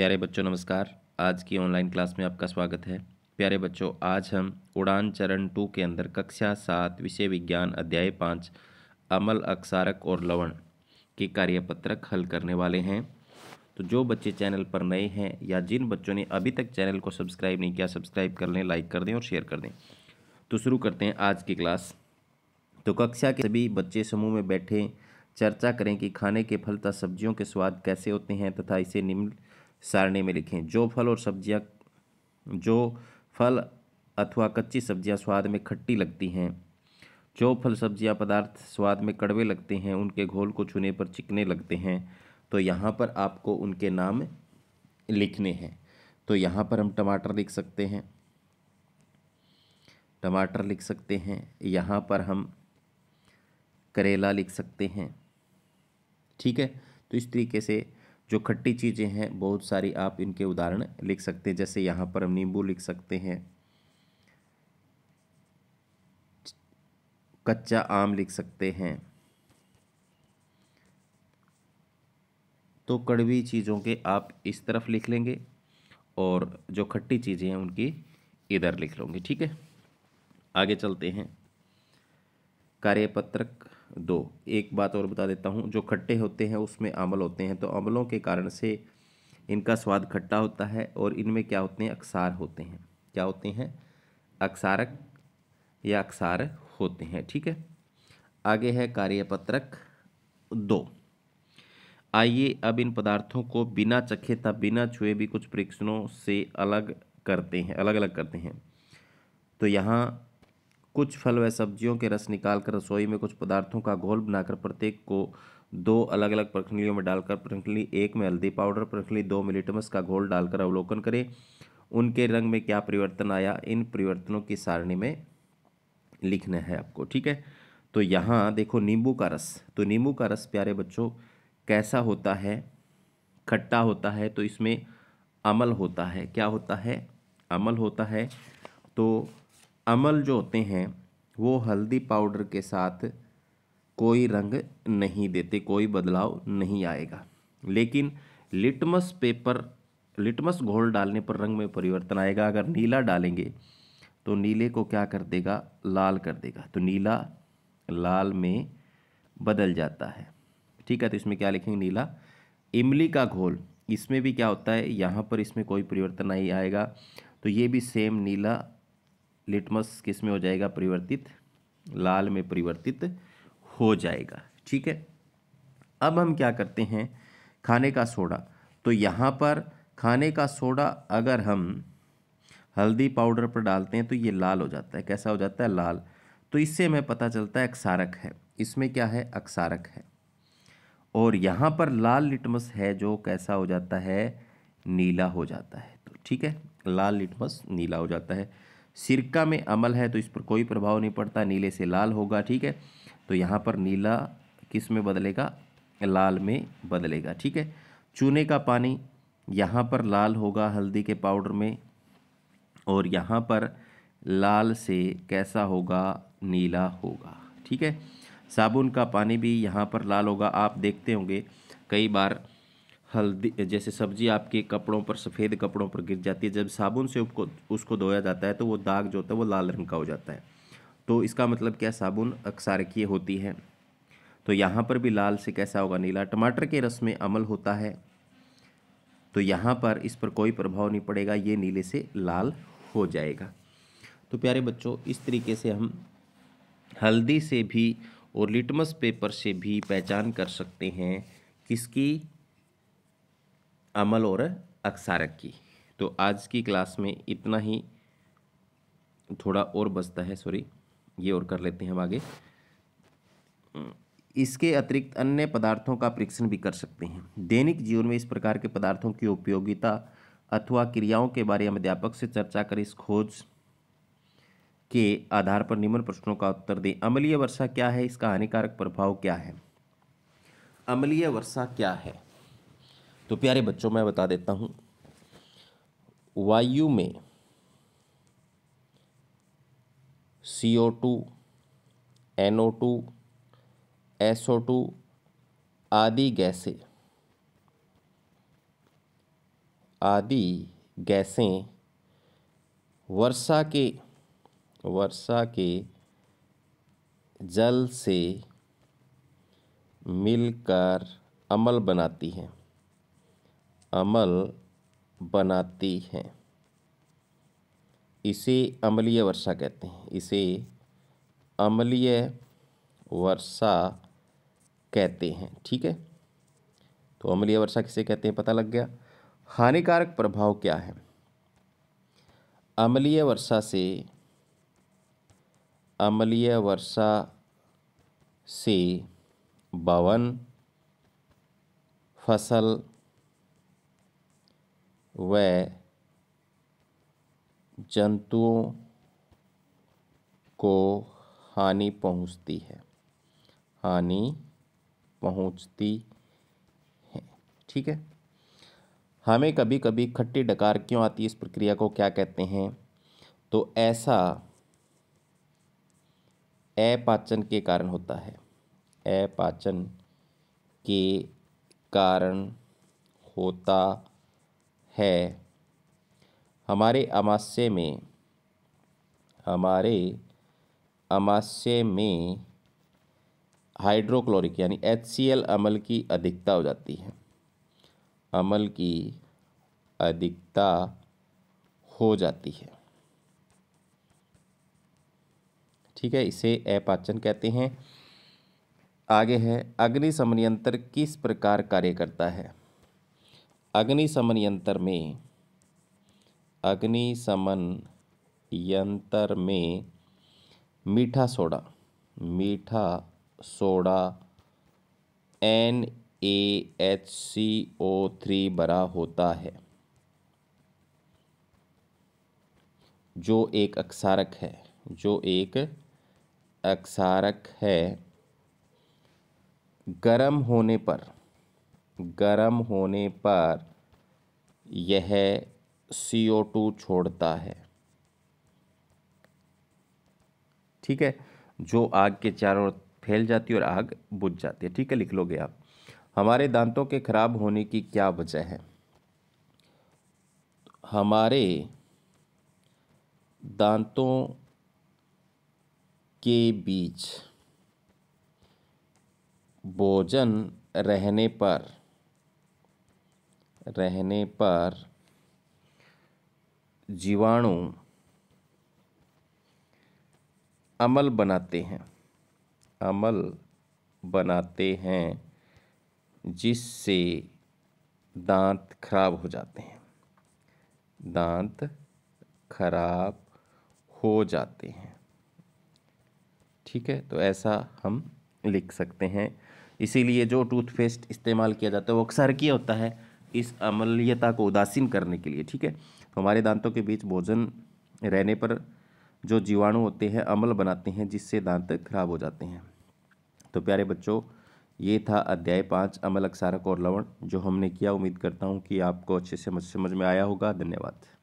प्यारे बच्चों नमस्कार आज की ऑनलाइन क्लास में आपका स्वागत है प्यारे बच्चों आज हम उड़ान चरण टू के अंदर कक्षा सात विषय विज्ञान अध्याय पाँच अमल अक्षारक और लवण के कार्यपत्रक हल करने वाले हैं तो जो बच्चे चैनल पर नए हैं या जिन बच्चों ने अभी तक चैनल को सब्सक्राइब नहीं किया सब्सक्राइब कर लें लाइक कर दें और शेयर कर दें तो शुरू करते हैं आज की क्लास तो कक्षा के सभी बच्चे समूह में बैठे चर्चा करें कि खाने के फल तथा सब्जियों के स्वाद कैसे होते हैं तथा इसे निम्न सारणी में लिखें जो फल और सब्जियां जो फल अथवा कच्ची सब्जियां स्वाद में खट्टी लगती हैं जो फल सब्जियां पदार्थ स्वाद में कड़वे लगते हैं उनके घोल को छूने पर चिकने लगते हैं तो यहाँ पर आपको उनके नाम लिखने हैं तो यहाँ पर हम टमाटर लिख सकते हैं टमाटर लिख सकते हैं यहाँ पर हम करेला लिख सकते हैं ठीक है तो इस तरीके से जो खट्टी चीज़ें हैं बहुत सारी आप इनके उदाहरण लिख सकते हैं जैसे यहाँ पर हम नींबू लिख सकते हैं कच्चा आम लिख सकते हैं तो कड़वी चीज़ों के आप इस तरफ लिख लेंगे और जो खट्टी चीज़ें हैं उनकी इधर लिख लोगे ठीक है आगे चलते हैं कार्यपत्रक दो एक बात और बता देता हूँ जो खट्टे होते हैं उसमें अम्ल होते हैं तो अम्लों के कारण से इनका स्वाद खट्टा होता है और इनमें क्या होते हैं अक्सार होते हैं क्या होते हैं अक्सारक या अक्सार होते हैं ठीक है आगे है कार्यपत्रक दो आइए अब इन पदार्थों को बिना चखे तथा बिना छुए भी कुछ परीक्षणों से अलग करते हैं अलग अलग करते हैं तो यहाँ कुछ फल व सब्जियों के रस निकालकर रसोई में कुछ पदार्थों का घोल बनाकर प्रत्येक को दो अलग अलग प्रखंडियों में डालकर प्रखंडली एक में हल्दी पाउडर प्रखंडली दो में लिटमस का घोल डालकर अवलोकन करें उनके रंग में क्या परिवर्तन आया इन परिवर्तनों की सारणी में लिखना है आपको ठीक है तो यहाँ देखो नींबू का रस तो नींबू का रस प्यारे बच्चों कैसा होता है खट्टा होता है तो इसमें अमल होता है क्या होता है अमल होता है तो अमल जो होते हैं वो हल्दी पाउडर के साथ कोई रंग नहीं देते कोई बदलाव नहीं आएगा लेकिन लिटमस पेपर लिटमस घोल डालने पर रंग में परिवर्तन आएगा अगर नीला डालेंगे तो नीले को क्या कर देगा लाल कर देगा तो नीला लाल में बदल जाता है ठीक है तो इसमें क्या लिखेंगे नीला इमली का घोल इसमें भी क्या होता है यहाँ पर इसमें कोई परिवर्तन नहीं आएगा तो ये भी सेम नीला लिटमस किस में हो जाएगा परिवर्तित लाल में परिवर्तित हो जाएगा ठीक है अब हम क्या करते हैं खाने का सोडा तो यहाँ पर खाने का सोडा अगर हम हल्दी पाउडर पर डालते हैं तो ये लाल हो जाता है कैसा हो जाता है लाल तो इससे हमें पता चलता है अक्सारक है इसमें क्या है अक्सारक है और यहाँ पर लाल लिटमस है जो कैसा हो जाता है नीला हो जाता है तो ठीक है लाल लिटमस नीला हो जाता है सिरका में अमल है तो इस पर कोई प्रभाव नहीं पड़ता नीले से लाल होगा ठीक है तो यहाँ पर नीला किस में बदलेगा लाल में बदलेगा ठीक है चूने का पानी यहाँ पर लाल होगा हल्दी के पाउडर में और यहाँ पर लाल से कैसा होगा नीला होगा ठीक है साबुन का पानी भी यहाँ पर लाल होगा आप देखते होंगे कई बार हल्दी जैसे सब्जी आपके कपड़ों पर सफ़ेद कपड़ों पर गिर जाती है जब साबुन से उसको उसको धोया जाता है तो वो दाग जो होता है वो लाल रंग का हो जाता है तो इसका मतलब क्या साबुन अक्सारकीय होती है तो यहाँ पर भी लाल से कैसा होगा नीला टमाटर के रस में अमल होता है तो यहाँ पर इस पर कोई प्रभाव नहीं पड़ेगा ये नीले से लाल हो जाएगा तो प्यारे बच्चों इस तरीके से हम हल्दी से भी और लिटमस पेपर से भी पहचान कर सकते हैं किसकी अमल और अक्सारक की तो आज की क्लास में इतना ही थोड़ा और बचता है सॉरी ये और कर लेते हैं हम आगे इसके अतिरिक्त अन्य पदार्थों का परीक्षण भी कर सकते हैं दैनिक जीवन में इस प्रकार के पदार्थों की उपयोगिता अथवा क्रियाओं के बारे में अध्यापक से चर्चा कर इस खोज के आधार पर निम्न प्रश्नों का उत्तर दें अमलीय वर्षा क्या है इसका हानिकारक प्रभाव क्या है अमलीय वर्षा क्या है तो प्यारे बच्चों मैं बता देता हूँ वायु में C O two N O two S O two आदि गैसें आदि गैसें वर्षा के वर्षा के जल से मिलकर अमल बनाती हैं अमल बनाती हैं इसे अमलीय वर्षा कहते हैं इसे अमलीय वर्षा कहते हैं ठीक है तो अम्लीय वर्षा किसे कहते हैं पता लग गया हानिकारक प्रभाव क्या है अमलीय वर्षा से अमलीय वर्षा से बावन फसल व जंतुओं को हानि पहुँचती है हानि पहुँचती है ठीक है हमें कभी कभी खट्टी डकार क्यों आती है इस प्रक्रिया को क्या कहते हैं तो ऐसा अपाचन के कारण होता है अपाचन के कारण होता है हमारे अमास्य में हमारे अमास्य में हाइड्रोक्लोरिक यानी एच सी एल अमल की अधिकता हो जाती है अमल की अधिकता हो जाती है ठीक है इसे अपाचन कहते हैं आगे है अग्नि समनियंत्र किस प्रकार कार्य करता है अग्निशमन यंत्र में अग्निशमन यंत्र में मीठा सोडा मीठा soda N A H C O three बरा होता है जो एक अक्षारक है जो एक अक्षारक है गर्म होने पर गर्म होने पर यह सी ओ टू छोड़ता है ठीक है जो आग के चारों ओर फैल जाती है और आग बुझ जाती है ठीक है लिख लोगे आप हमारे दांतों के खराब होने की क्या वजह है हमारे दांतों के बीच भोजन रहने पर रहने पर जीवाणु अमल बनाते हैं अमल बनाते हैं जिससे दांत खराब हो जाते हैं दांत खराब हो जाते हैं ठीक है तो ऐसा हम लिख सकते हैं इसीलिए जो टूथपेस्ट इस्तेमाल किया जाता है वो अक्सर किया होता है इस अमल्यता को उदासीन करने के लिए ठीक है तो हमारे दांतों के बीच भोजन रहने पर जो जीवाणु होते हैं अमल बनाते हैं जिससे दांत खराब हो जाते हैं तो प्यारे बच्चों ये था अध्याय पाँच अमल अक्सारक और लवण जो हमने किया उम्मीद करता हूँ कि आपको अच्छे से समझ में आया होगा धन्यवाद